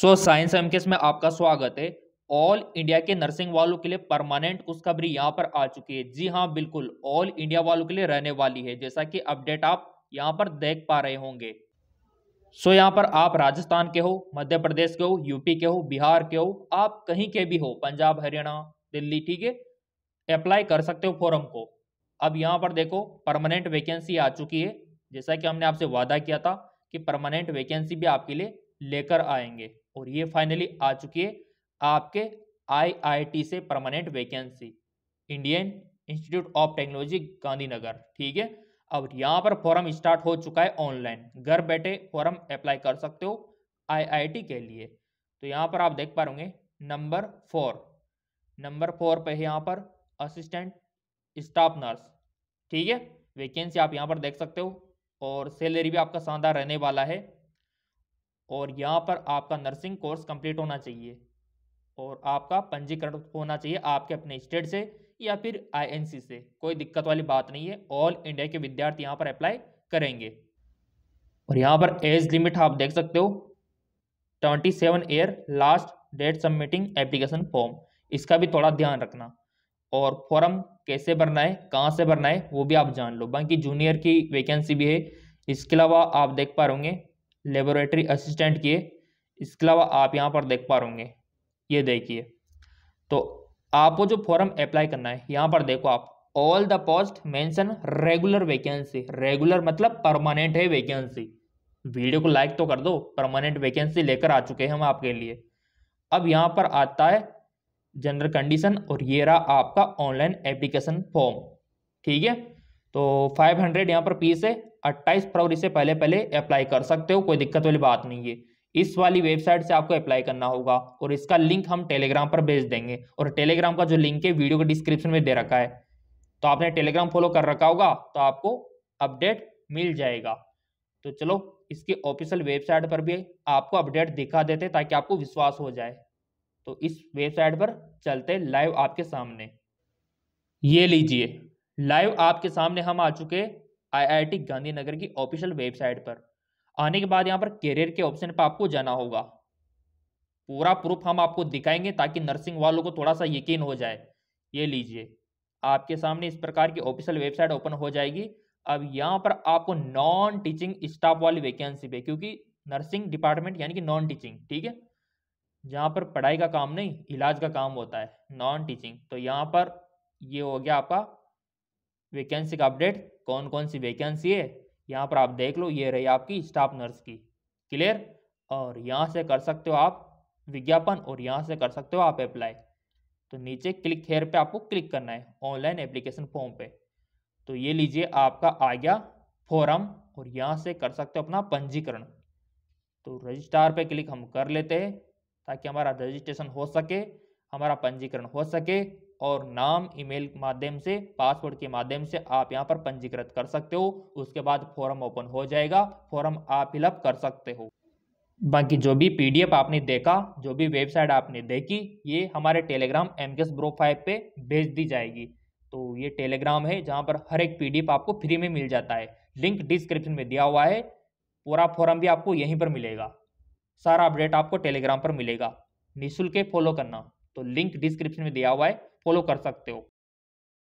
so science M case में आपका स्वागत है ऑल इंडिया के नर्सिंग वालों के लिए परमानेंट खुशखबरी यहाँ पर आ चुकी है जी हाँ बिल्कुल ऑल इंडिया वालों के लिए रहने वाली है जैसा कि अपडेट आप यहाँ पर देख पा रहे होंगे सो यहाँ पर आप राजस्थान के हो मध्य प्रदेश के हो यूपी के हो बिहार के हो आप कहीं के भी हो पंजाब हरियाणा दिल्ली ठीक है अप्लाई कर सकते हो फॉरम को अब यहाँ पर देखो परमानेंट वैकेंसी आ चुकी है जैसा कि हमने आपसे वादा किया था कि परमानेंट वैकेंसी भी आपके लिए लेकर आएंगे और ये फाइनली आ चुकी है आपके आईआईटी से permanent vacancy Indian Institute of Technology Gandhinagar ठीक है अब यहाँ पर फॉर्म स्टार्ट हो चुका है ऑनलाइन घर बैठे फॉर्म अप्लाई कर सकते हो आईआईटी के लिए तो यहाँ पर आप देख पा रहे नंबर फोर नंबर फोर पे है यहाँ पर असिस्टेंट स्टाफ नर्स ठीक है वैकेंसी आप यहाँ पर देख सकते हो और सैलरी भी आपका शानदार रहने वाला है और यहाँ पर आपका नर्सिंग कोर्स कंप्लीट होना चाहिए और आपका पंजीकरण होना चाहिए आपके अपने स्टेट से या फिर आईएनसी से कोई दिक्कत वाली बात नहीं है ऑल इंडिया के विद्यार्थी यहाँ पर अप्लाई करेंगे और यहाँ पर एज लिमिट आप देख सकते हो twenty seven year last date submitting application form इसका भी थोड़ा ध्यान रखना और फॉर्म कैसे भरना है कहाँ से भरना है वो भी आप जान लो बाकी जूनियर की वैकेंसी भी है इसके अलावा आप देख पा रहे होंगे लेबोरेटरी असिस्टेंट किए इसके अलावा आप यहाँ पर देख पा होंगे ये देखिए तो आपको जो फॉर्म अप्लाई करना है यहाँ पर देखो आप all the post mention regular vacancy regular मतलब परमानेंट है वैकेंसी वीडियो को लाइक तो कर दो परमानेंट वैकेंसी लेकर आ चुके हैं हम आपके लिए अब यहाँ पर आता है जनरल कंडीशन और ये रहा आपका ऑनलाइन एप्लीकेशन फॉर्म ठीक है तो 500 हंड्रेड यहाँ पर पीस है अट्ठाईस फरवरी से पहले पहले अप्लाई कर सकते हो कोई दिक्कत वाली बात नहीं है इस वाली वेबसाइट से आपको अप्लाई करना होगा और इसका लिंक हम टेलीग्राम पर भेज देंगे और टेलीग्राम का जो लिंक है वीडियो के डिस्क्रिप्शन में दे रखा है तो आपने टेलीग्राम फॉलो कर रखा होगा तो आपको अपडेट मिल जाएगा तो चलो इसके ऑफिशियल वेबसाइट पर भी आपको अपडेट दिखा देते ताकि आपको विश्वास हो जाए तो इस वेबसाइट पर चलते लाइव आपके सामने ये लीजिए लाइव आपके सामने हम आ चुके आईआईटी गांधीनगर की ऑफिशियल वेबसाइट पर आने के बाद यहाँ पर करियर के ऑप्शन पर आपको जाना होगा पूरा प्रूफ हम आपको दिखाएंगे ताकि नर्सिंग वालों को थोड़ा सा यकीन हो जाए ये लीजिए आपके सामने इस प्रकार की ऑफिशियल वेबसाइट ओपन हो जाएगी अब यहाँ पर आपको नॉन टीचिंग स्टाफ वाली वैकेंसी पे क्योंकि नर्सिंग डिपार्टमेंट यानी कि नॉन टीचिंग ठीक है जहाँ पर पढ़ाई का काम नहीं इलाज का काम होता है नॉन टीचिंग तो यहाँ पर ये यह हो गया आपका वैकेंसी का अपडेट कौन कौन सी वैकेंसी है यहाँ पर आप देख लो ये रही आपकी स्टाफ नर्स की क्लियर और यहाँ से कर सकते हो आप विज्ञापन और यहाँ से कर सकते हो आप अप्लाई तो नीचे क्लिक हेयर पे आपको क्लिक करना है ऑनलाइन एप्लीकेशन फॉर्म पे तो ये लीजिए आपका आ गया फॉरम और यहाँ से कर सकते हो अपना पंजीकरण तो रजिस्ट्रार पे क्लिक हम कर लेते हैं ताकि हमारा रजिस्ट्रेशन हो सके हमारा पंजीकरण हो सके और नाम ईमेल के माध्यम से पासवर्ड के माध्यम से आप यहाँ पर पंजीकृत कर सकते हो उसके बाद फॉर्म ओपन हो जाएगा फॉर्म आप फिलअप कर सकते हो बाकी जो भी पीडीएफ आपने देखा जो भी वेबसाइट आपने देखी ये हमारे टेलीग्राम एम के ब्रो पे भेज दी जाएगी तो ये टेलीग्राम है जहाँ पर हर एक पी आपको फ्री में मिल जाता है लिंक डिस्क्रिप्शन में दिया हुआ है पूरा फॉर्म भी आपको यहीं पर मिलेगा सारा अपडेट आपको टेलीग्राम पर मिलेगा निःशुल्क फॉलो करना तो लिंक डिस्क्रिप्शन में दिया हुआ है फॉलो कर सकते हो